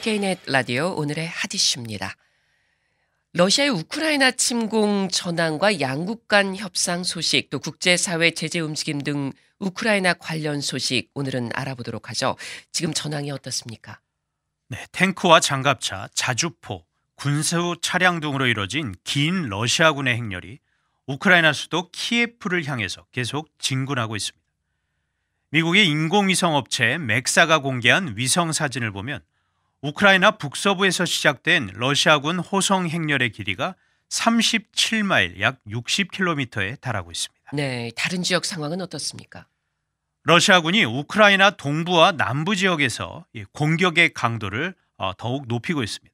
KBK넷 라디오 오늘의 핫이슈입니다. 러시아의 우크라이나 침공 전환과 양국 간 협상 소식, 또 국제사회 제재 움직임 등 우크라이나 관련 소식 오늘은 알아보도록 하죠. 지금 전황이 어떻습니까? 네, 탱크와 장갑차, 자주포, 군세우 차량 등으로 이뤄진 긴 러시아군의 행렬이 우크라이나 수도 키예프를 향해서 계속 진군하고 있습니다. 미국의 인공위성 업체 맥사가 공개한 위성 사진을 보면 우크라이나 북서부에서 시작된 러시아군 호성 행렬의 길이가 37마일 약 60km에 달하고 있습니다. 네, 다른 지역 상황은 어떻습니까? 러시아군이 우크라이나 동부와 남부 지역에서 공격의 강도를 어, 더욱 높이고 있습니다.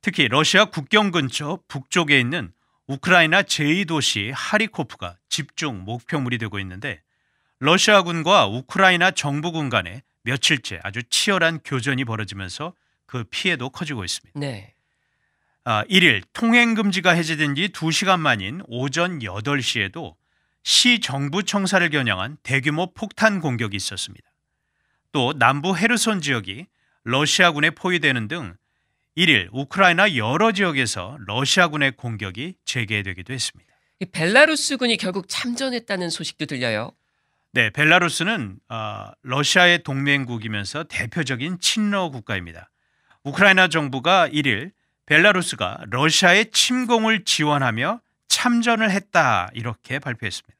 특히 러시아 국경 근처 북쪽에 있는 우크라이나 제2도시 하리코프가 집중 목표물이 되고 있는데 러시아군과 우크라이나 정부군 간의 며칠째 아주 치열한 교전이 벌어지면서 그 피해도 커지고 있습니다. 네. 1일 아, 통행 금지가 해제된 지 2시간 만인 오전 8시에도 시 정부 청사를 겨냥한 대규모 폭탄 공격이 있었습니다. 또 남부 헤르손 지역이 러시아군에 포위되는 등 1일 우크라이나 여러 지역에서 러시아군의 공격이 재개되기도 했습니다. 벨라루스군이 결국 참전했다는 소식도 들려요. 네, 벨라루스는 어, 러시아의 동맹국이면서 대표적인 친러 국가입니다. 우크라이나 정부가 1일 벨라루스가 러시아의 침공을 지원하며 참전을 했다 이렇게 발표했습니다.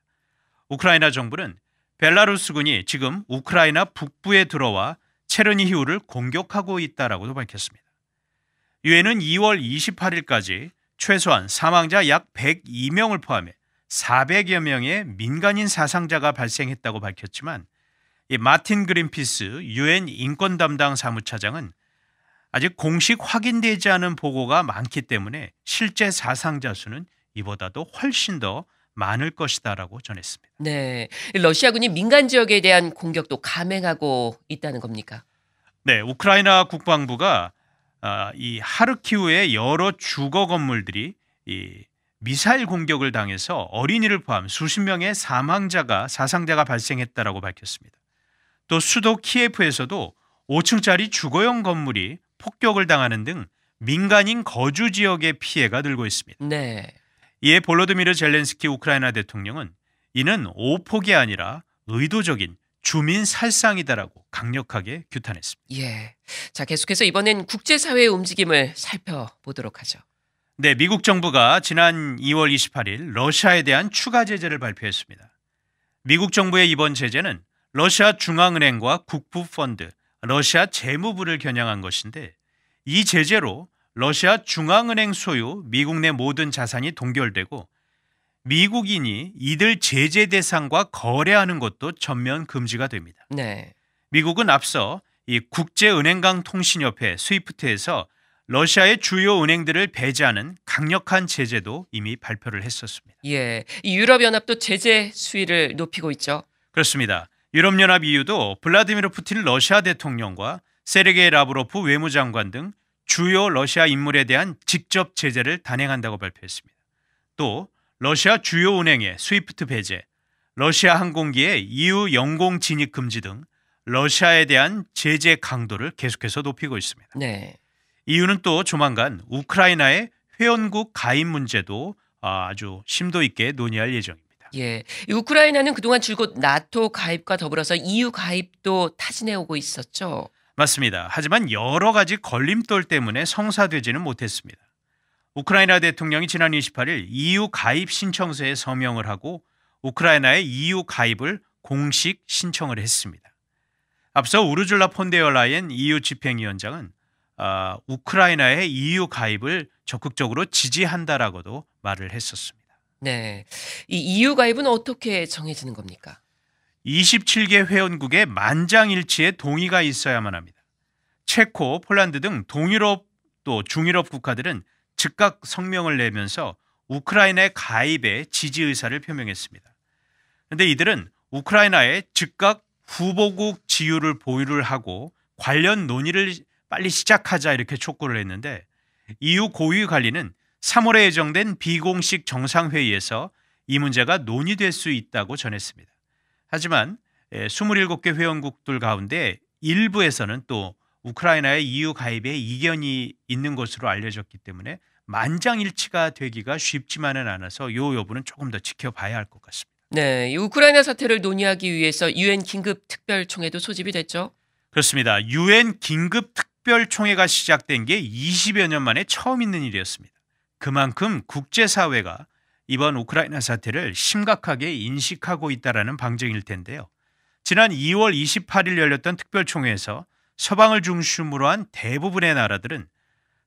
우크라이나 정부는 벨라루스군이 지금 우크라이나 북부에 들어와 체르니히우를 공격하고 있다라고도 밝혔습니다. 유엔은 2월 28일까지 최소한 사망자 약 102명을 포함해 400여 명의 민간인 사상자가 발생했다고 밝혔지만 이 마틴 그린피스 유엔 인권 담당 사무차장은 아직 공식 확인되지 않은 보고가 많기 때문에 실제 사상자 수는 이보다도 훨씬 더 많을 것이다라고 전했습니다. 네, 러시아군이 민간 지역에 대한 공격도 감행하고 있다는 겁니까? 네, 우크라이나 국방부가 아, 이 하르키우의 여러 주거 건물들이 이 미사일 공격을 당해서 어린이를 포함 수십 명의 사망자가 사상자가 발생했다라고 밝혔습니다. 또 수도 키예프에서도 5층짜리 주거용 건물이 폭격을 당하는 등 민간인 거주 지역의 피해가 늘고 있습니다. 네. 이에 볼로드미르 젤렌스키 우크라이나 대통령은 이는 오폭이 아니라 의도적인 주민 살상이다라고 강력하게 규탄했습니다. 예. 자, 계속해서 이번엔 국제사회의 움직임을 살펴보도록 하죠. 네, 미국 정부가 지난 2월 28일 러시아에 대한 추가 제재를 발표했습니다. 미국 정부의 이번 제재는 러시아 중앙은행과 국부펀드, 러시아 재무부를 겨냥한 것인데 이 제재로 러시아 중앙은행 소유 미국 내 모든 자산이 동결되고 미국인이 이들 제재 대상과 거래하는 것도 전면 금지가 됩니다. 네. 미국은 앞서 이 국제은행강 통신협회 스위프트에서 러시아의 주요 은행들을 배제하는 강력한 제재도 이미 발표를 했었습니다. 예, 유럽연합도 제재 수위를 높이고 있죠. 그렇습니다. 유럽연합 EU도 블라디미르 푸틴 러시아 대통령과 세르게이 라브로프 외무장관 등 주요 러시아 인물에 대한 직접 제재를 단행한다고 발표했습니다. 또 러시아 주요 은행의 스위프트 배제, 러시아 항공기의 EU 영공 진입 금지 등 러시아에 대한 제재 강도를 계속해서 높이고 있습니다. 네. 이유는 또 조만간 우크라이나의 회원국 가입 문제도 아, 아주 심도 있게 논의할 예정입니다. 예. 우크라이나는 그동안 줄곧 나토 가입과 더불어서 EU 가입도 타진해 오고 있었죠. 맞습니다. 하지만 여러 가지 걸림돌 때문에 성사되지는 못했습니다. 우크라이나 대통령이 지난 28일 EU 가입 신청서에 서명을 하고 우크라이나의 EU 가입을 공식 신청을 했습니다. 앞서 우르줄라 폰데어 라인 EU 집행위원장은 어, 우크라이나의 EU 가입을 적극적으로 지지한다라고도 말을 했었습니다. 네. 이 EU 가입은 어떻게 정해지는 겁니까? 27개 회원국의 만장일치의 동의가 있어야만 합니다. 체코, 폴란드 등 동유럽 또 중유럽 국가들은 즉각 성명을 내면서 우크라이나의 가입에 지지 의사를 표명했습니다. 그런데 이들은 우크라이나에 즉각 후보국 지유를 보유를 하고 관련 논의를 빨리 시작하자 이렇게 촉구를 했는데 이후 고위 관리는 3월에 예정된 비공식 정상회의에서 이 문제가 논의될 수 있다고 전했습니다. 하지만 27개 예, 회원국들 가운데 일부에서는 또 우크라이나의 EU 가입에 이견이 있는 것으로 알려졌기 때문에 만장일치가 되기가 쉽지만은 않아서 요 여부는 조금 더 지켜봐야 할 것 같습니다. 네, 우크라이나 사태를 논의하기 위해서 UN 긴급 특별총회도 소집이 됐죠. 그렇습니다. 유엔 긴급 특 특별총회가 시작된 게 20여 년 만에 처음 있는 일이었습니다. 그만큼 국제사회가 이번 우크라이나 사태를 심각하게 인식하고 있다는 방증일 텐데요. 지난 2월 28일 열렸던 특별총회에서 서방을 중심으로 한 대부분의 나라들은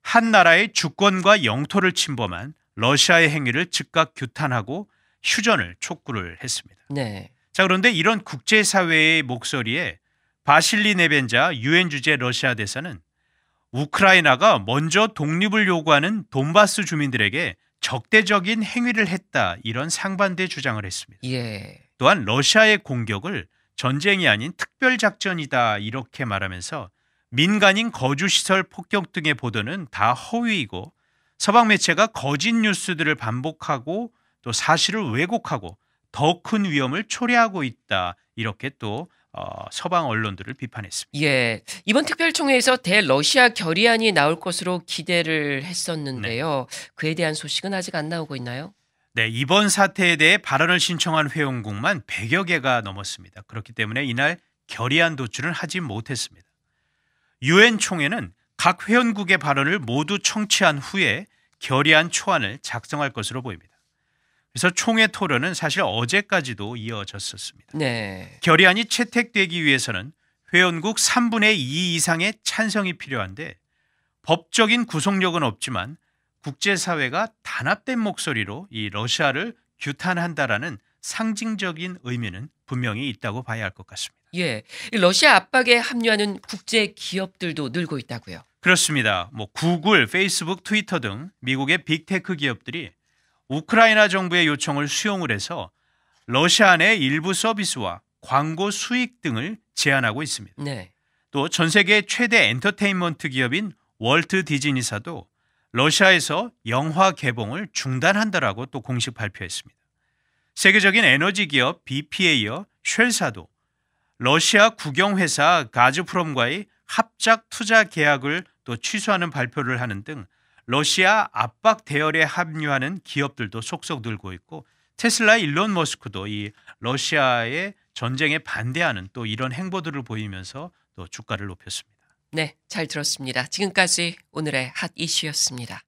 한 나라의 주권과 영토를 침범한 러시아의 행위를 즉각 규탄하고 휴전을 촉구를 했습니다. 네. 자 그런데 이런 국제사회의 목소리에 바실리 네벤자 유엔 주재 러시아 대사는 우크라이나가 먼저 독립을 요구하는 돈바스 주민들에게 적대적인 행위를 했다 이런 상반대 주장을 했습니다. 예. 또한 러시아의 공격을 전쟁이 아닌 특별 작전이다 이렇게 말하면서 민간인 거주 시설 폭격 등의 보도는 다 허위이고 서방 매체가 거짓 뉴스들을 반복하고 또 사실을 왜곡하고 더 큰 위험을 초래하고 있다 이렇게 또 어, 서방 언론들을 비판했습니다. 예, 이번 특별총회에서 대러시아 결의안이 나올 것으로 기대를 했었는데요. 네. 그에 대한 소식은 아직 안 나오고 있나요? 네, 이번 사태에 대해 발언을 신청한 회원국만 100여 개가 넘었습니다. 그렇기 때문에 이날 결의안 도출을 하지 못했습니다. 유엔 총회는 각 회원국의 발언을 모두 청취한 후에 결의안 초안을 작성할 것으로 보입니다. 그래서 총회 토론은 사실 어제까지도 이어졌었습니다. 네. 결의안이 채택되기 위해서는 회원국 3분의 2 이상의 찬성이 필요한데 법적인 구속력은 없지만 국제사회가 단합된 목소리로 이 러시아를 규탄한다라는 상징적인 의미는 분명히 있다고 봐야 할 것 같습니다. 예, 러시아 압박에 합류하는 국제 기업들도 늘고 있다고요. 그렇습니다. 뭐 구글, 페이스북, 트위터 등 미국의 빅테크 기업들이 우크라이나 정부의 요청을 수용을 해서 러시아 내 일부 서비스와 광고 수익 등을 제한하고 있습니다. 네. 또전 세계 최대 엔터테인먼트 기업인 월트 디즈니사도 러시아에서 영화 개봉을 중단한다라고 또 공식 발표했습니다. 세계적인 에너지 기업 BP에 이어 쉘사도 러시아 국영회사 가즈프롬과의 합작 투자 계약을 또 취소하는 발표를 하는 등 러시아 압박 대열에 합류하는 기업들도 속속 늘고 있고 테슬라 일론 머스크도 이 러시아의 전쟁에 반대하는 또 이런 행보들을 보이면서 또 주가를 높였습니다. 네, 잘 들었습니다. 지금까지 오늘의 핫 이슈였습니다.